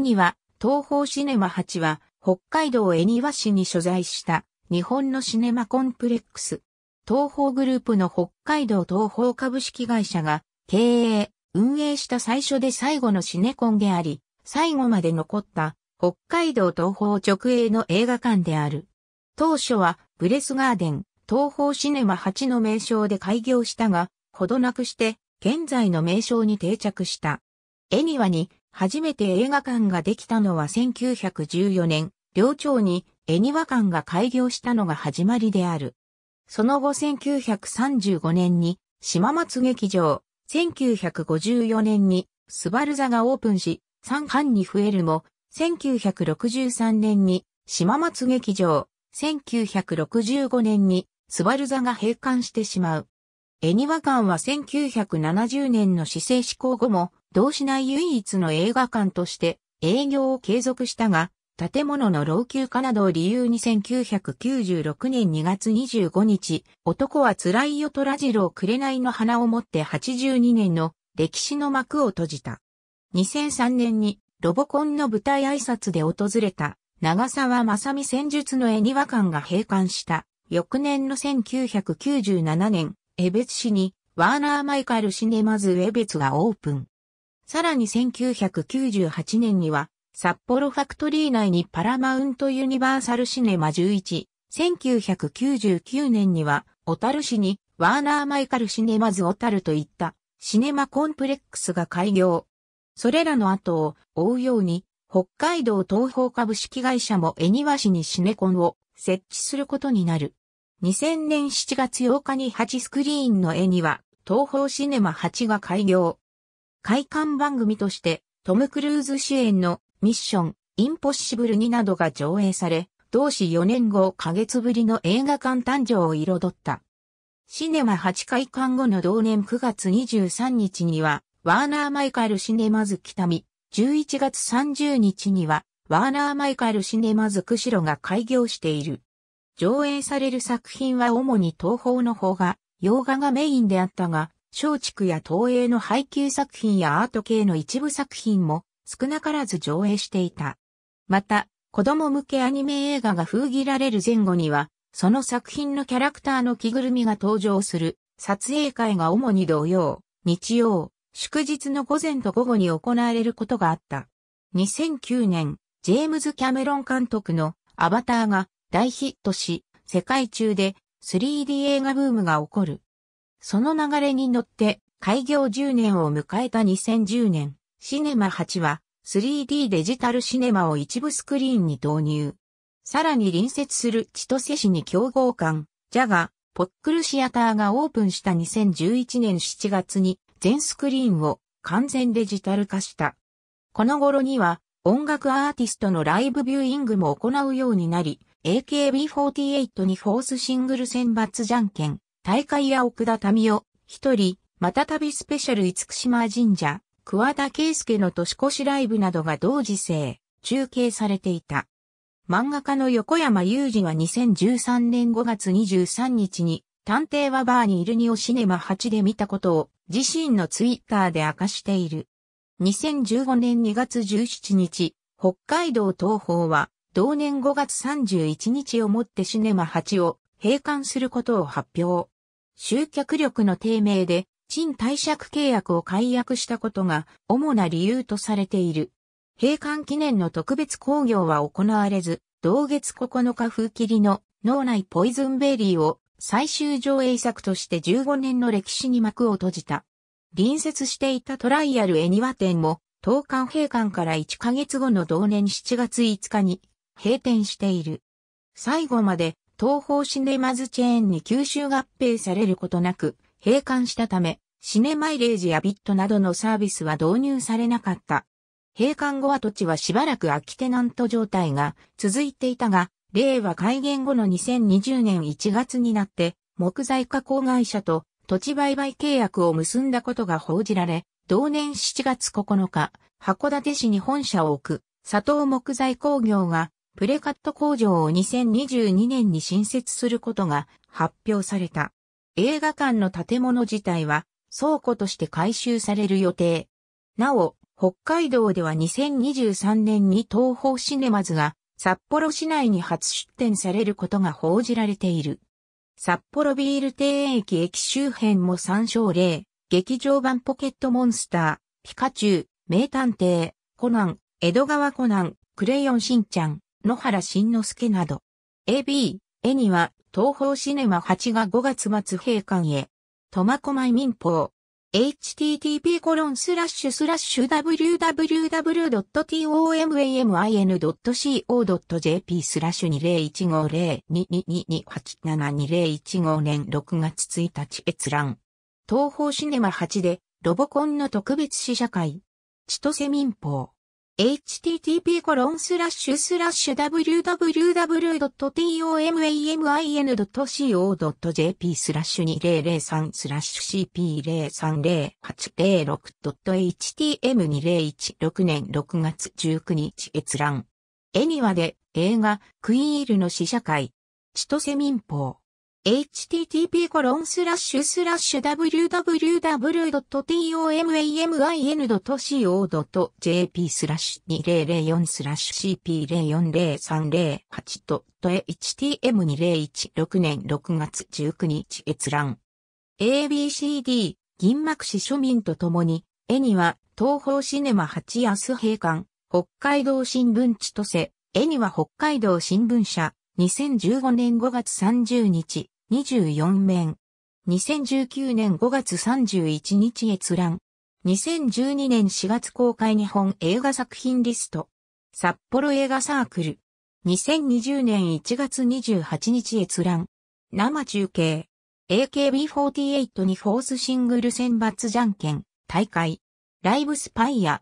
ニワ、東方シネマ8は、北海道恵庭市に所在した日本のシネマコンプレックス。東方グループの北海道東方株式会社が経営、運営した最初で最後のシネコンであり、最後まで残った北海道東方直営の映画館である。当初はブレスガーデン、東方シネマ8の名称で開業したが、ほどなくして現在の名称に定着した。ニ庭に初めて映画館ができたのは1914年、両町に恵庭館が開業したのが始まりである。その後1935年に島松劇場、1954年にスバル座がオープンし、3班に増えるも、1963年に島松劇場、1965年にスバル座が閉館してしまう。恵庭館は1970年の市政施行後も同市内唯一の映画館として営業を継続したが、建物の老朽化などを理由に1996年2月25日、男は辛いよとをくれな紅の花を持って82年の歴史の幕を閉じた。2003年にロボコンの舞台挨拶で訪れた長沢正美戦術の絵庭館が閉館した。翌年の1997年、江別市にワーナー・マイカル・シネマズ・江別がオープン。さらに1998年には、札幌ファクトリー内にパラマウントユニバーサルシネマ11、1999年には、小樽市にワーナーマイカルシネマズ小樽といったシネマコンプレックスが開業。それらの後を追うように、北海道東方株式会社も恵庭市にシネコンを設置することになる。2000年7月8日に8スクリーンの絵には東方シネマ8が開業。開館番組として、トム・クルーズ主演のミッション、インポッシブル2などが上映され、同市4年後ヶ月ぶりの映画館誕生を彩った。シネマ8回館後の同年9月23日には、ワーナー・マイカル・シネマズ・北見、11月30日には、ワーナー・マイカル・シネマズ・クシロが開業している。上映される作品は主に東方の方が、洋画がメインであったが、松竹や東映の配給作品やアート系の一部作品も少なからず上映していた。また、子供向けアニメ映画が封切られる前後には、その作品のキャラクターの着ぐるみが登場する撮影会が主に同様、日曜、祝日の午前と午後に行われることがあった。2009年、ジェームズ・キャメロン監督のアバターが大ヒットし、世界中で 3D 映画ブームが起こる。その流れに乗って、開業10年を迎えた2010年、シネマ8は 3D デジタルシネマを一部スクリーンに導入。さらに隣接する千歳市に競合館、ジャガ、ポックルシアターがオープンした2011年7月に全スクリーンを完全デジタル化した。この頃には音楽アーティストのライブビューイングも行うようになり、AKB48 にフォースシングル選抜じゃんけん、大会や奥田民夫、一人、また旅スペシャル五島神社、桑田圭介の年越しライブなどが同時制、中継されていた。漫画家の横山雄二は2013年5月23日に、探偵はバーにいるにをシネマ8で見たことを自身のツイッターで明かしている。2015年2月17日、北海道東方は同年5月31日をもってシネマ8を閉館することを発表。集客力の低迷で、賃貸借契約を解約したことが主な理由とされている。閉館記念の特別興行は行われず、同月9日風切りの脳内ポイズンベリーを最終上映作として15年の歴史に幕を閉じた。隣接していたトライアル絵庭店も、当館閉館から1ヶ月後の同年7月5日に閉店している。最後まで東方シネマズチェーンに吸収合併されることなく、閉館したため、シネマイレージやビットなどのサービスは導入されなかった。閉館後は土地はしばらく空きテナント状態が続いていたが、令和改元後の2020年1月になって、木材加工会社と土地売買契約を結んだことが報じられ、同年7月9日、函館市に本社を置く、佐藤木材工業がプレカット工場を2022年に新設することが発表された。映画館の建物自体は倉庫として改修される予定。なお、北海道では2023年に東方シネマズが札幌市内に初出展されることが報じられている。札幌ビール庭園駅駅周辺も参照例、劇場版ポケットモンスター、ピカチュウ、名探偵、コナン、江戸川コナン、クレヨンしんちゃん、野原慎之介など。AB、絵には、東方シネマ8が5月末閉館へ。苫小牧民放。http コロンスラッシュスラッシュ www.tomamin.co.jp スラッシュ20150222287201年6月1日閲覧。東方シネマ8でロボコンの特別試写会。千歳民放。http://www.tomamin.co.jp スラッシュ2003スラッシュ CP03086.htm2016 0年6月19日閲覧。エニワで映画クイールの試写会。千歳民法。http コロンスラッシュスラッシュ www.tomamin.co.jp スラッシュ2004スラッシュ CP040308 と htm2016 年6月19日閲覧 ABCD 銀幕市庶民と共に絵には東方シネマ八安閉館北海道新聞地とせ絵には北海道新聞社2015年5月30日、24面。2019年5月31日閲覧。2012年4月公開日本映画作品リスト。札幌映画サークル。2020年1月28日閲覧。生中継。AKB48 にフォースシングル選抜じゃんけん大会。ライブスパイア。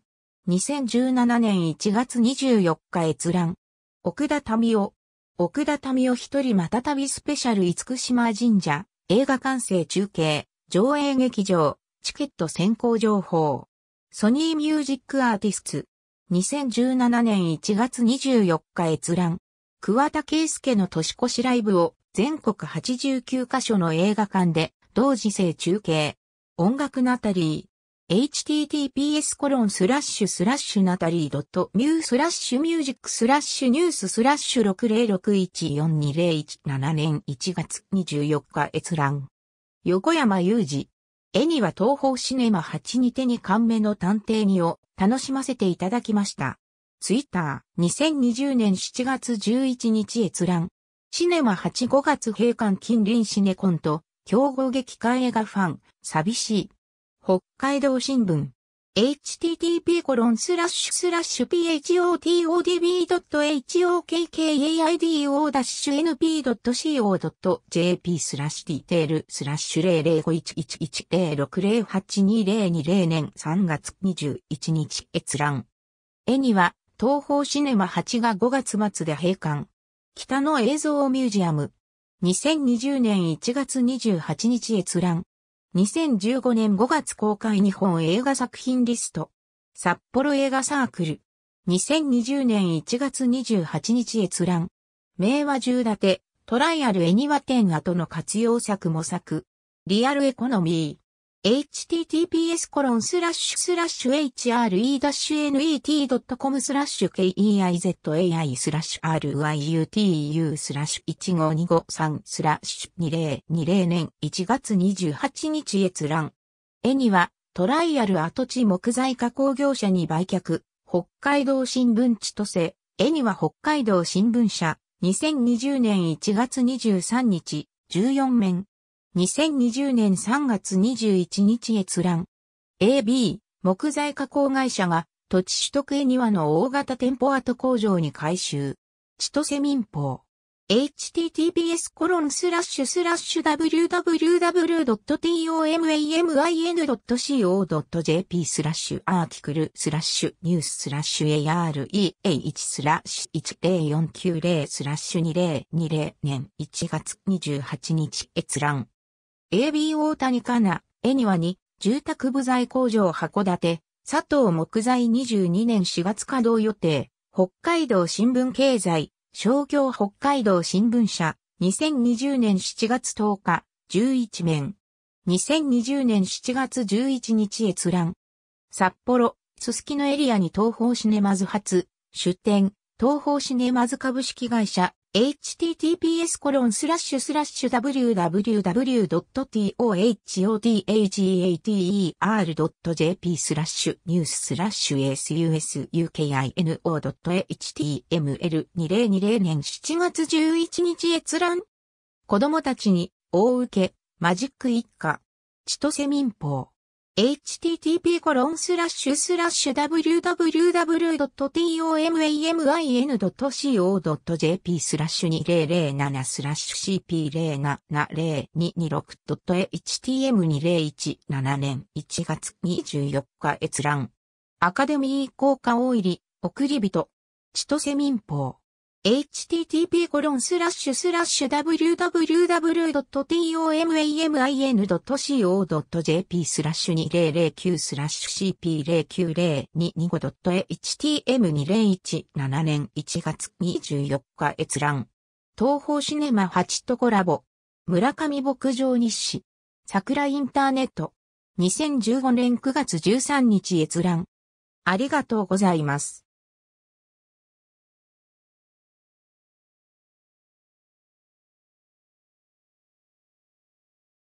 2017年1月24日閲覧。奥田民夫。奥田民を一人また旅スペシャル厳島神社、映画完成中継、上映劇場、チケット先行情報。ソニーミュージックアーティスツ。2017年1月24日閲覧。桑田圭介の年越しライブを全国89カ所の映画館で同時制中継。音楽ナタリー。https コロンスラッシュスラッシュナタリードットミュースラッシュミュージックスラッシュニューススラッシュ60614201 7年1月24日閲覧。横山裕二。絵には東方シネマ8に手に感目の探偵にを楽しませていただきました。ツイッター2020年7月11日閲覧。シネマ8 5月閉館近隣シネコンと競合劇館映画ファン、寂しい。北海道新聞。http://photodb.hokkaido-np.co.jp スラッシュディテール0 0 5 1 1 1 0 6 0 8 2 0 2 0年3月21日閲覧。絵には東方シネマ8が5月末で閉館。北の映像ミュージアム。2020年1月28日閲覧。2015年5月公開日本映画作品リスト。札幌映画サークル。2020年1月28日閲覧。名和十立、トライアル絵庭展跡の活用策模索。リアルエコノミー。https コロンスラッシュスラッシュ hre-net.com スラッシュ keizai スラッシュ ryutu スラッシュ15253スラッシュ2020年1月28日閲覧。絵にはトライアル跡地木材加工業者に売却、北海道新聞地都せ、絵には北海道新聞社、2020年1月23日、14面。2020年3月21日閲覧。AB、木材加工会社が土地取得へ庭の大型店舗跡工場に改修。千歳民法。https コロンスラッシュスラッシュ www.tomamin.co.jp スラッシュアーティクルスラッシュニューススラッシュ AREA1 スラッシュ10490スラッシュ2020年1月28日閲覧 AB 大谷かな、絵庭に、住宅部材工場函館、佐藤木材22年4月稼働予定、北海道新聞経済、商業北海道新聞社、2020年7月10日、11面。2020年7月11日閲覧。札幌、すすきのエリアに東方シネマズ発、出店、東方シネマズ株式会社、https w w w t o h o t a g a t e r j p スラッシュニューススラッシュ susukino.html2020 年7月11日閲覧子供たちに大受けマジック一家千歳民法 http www.tomamin.co.jp 2007 CP07206.htm2017 年1月24日閲覧。アカデミー効果大入り、送り人。千歳民法。http ロンスラッシュスラッシュ www.tomamin.co.jp スラッシュ2009スラッシュ CP09025.htm2017 年1月24日閲覧。東方シネマ8とコラボ。村上牧場日誌。桜インターネット。2015年9月13日閲覧。ありがとうございます。